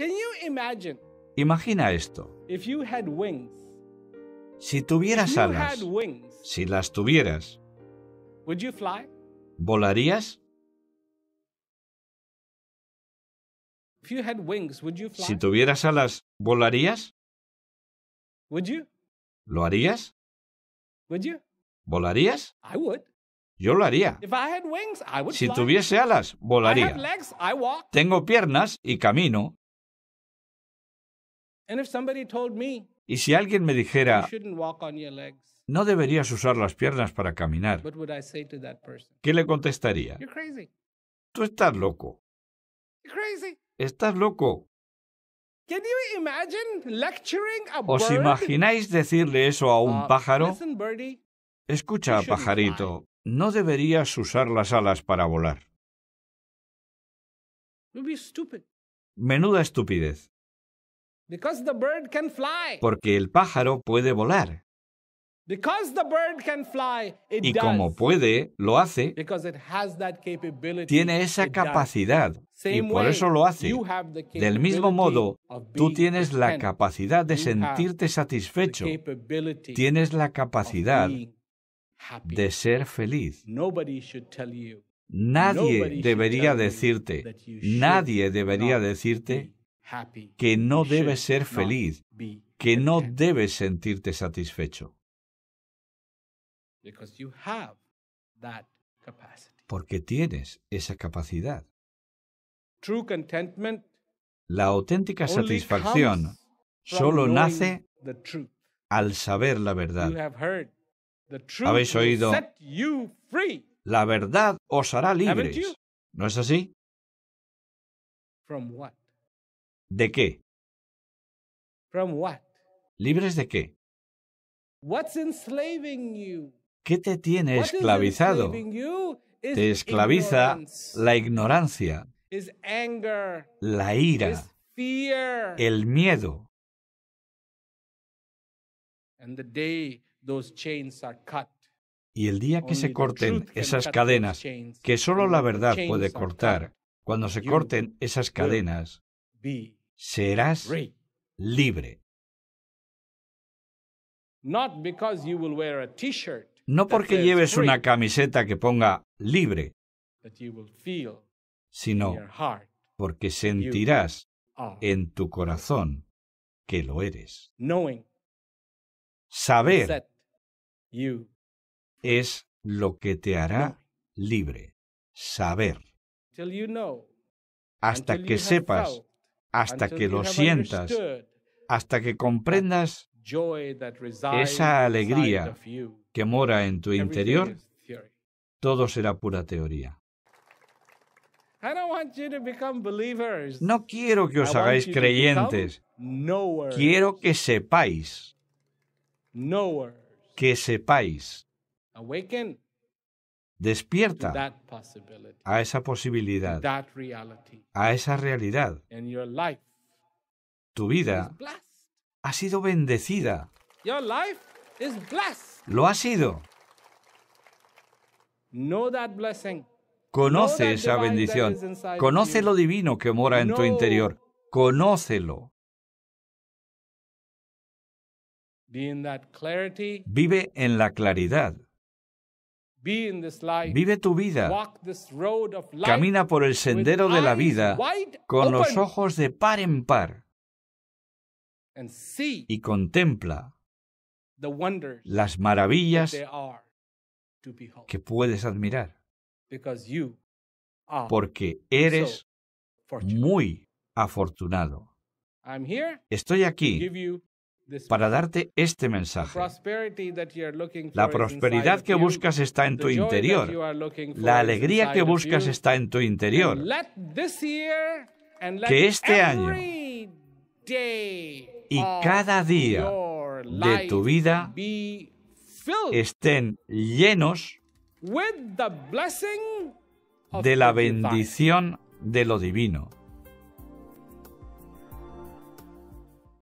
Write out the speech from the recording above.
Can Imagina esto. si tuvieras alas, si las tuvieras, ¿volarías? Si tuvieras alas, ¿volarías? ¿Lo harías? ¿Volarías? Yo lo haría. si tuviese alas, volaría. Tengo piernas y camino. Y si alguien me dijera, no deberías usar las piernas para caminar, ¿qué le contestaría? Tú estás loco. Estás loco. ¿Os imagináis decirle eso a un uh, pájaro? Escucha, pajarito, no deberías usar las alas para volar. Menuda estupidez. Porque el pájaro puede volar. Y como puede, lo hace. Tiene esa capacidad y por eso lo hace. Del mismo modo, tú tienes la capacidad de sentirte satisfecho. Tienes la capacidad de ser feliz. Nadie debería decirte, nadie debería decirte que no debes ser feliz, que no debes sentirte satisfecho. Porque tienes esa capacidad. La auténtica satisfacción solo nace al saber la verdad. Habéis oído, la verdad os hará libres. ¿No es así? ¿De qué? ¿Libres de qué? ¿Qué te tiene esclavizado? Te esclaviza la ignorancia, la ira, el miedo. Y el día que se corten esas cadenas, que solo la verdad puede cortar, cuando se corten esas cadenas, serás libre. No porque lleves una camiseta que ponga libre, sino porque sentirás en tu corazón que lo eres. Saber es lo que te hará libre. Saber. Hasta que sepas hasta que lo sientas, hasta que comprendas esa alegría que mora en tu interior, todo será pura teoría. No quiero que os hagáis creyentes. Quiero que sepáis. Que sepáis. Despierta a esa posibilidad, a esa realidad. Tu vida ha sido bendecida. Lo ha sido. Conoce esa bendición. Conoce lo divino que mora en tu interior. Conócelo. Vive en la claridad. Vive tu vida. Camina por el sendero de la vida con los ojos de par en par y contempla las maravillas que puedes admirar. Porque eres muy afortunado. Estoy aquí para darte este mensaje. La prosperidad que buscas está en tu interior. La alegría que buscas está en tu interior. Que este año y cada día de tu vida estén llenos de la bendición de lo divino.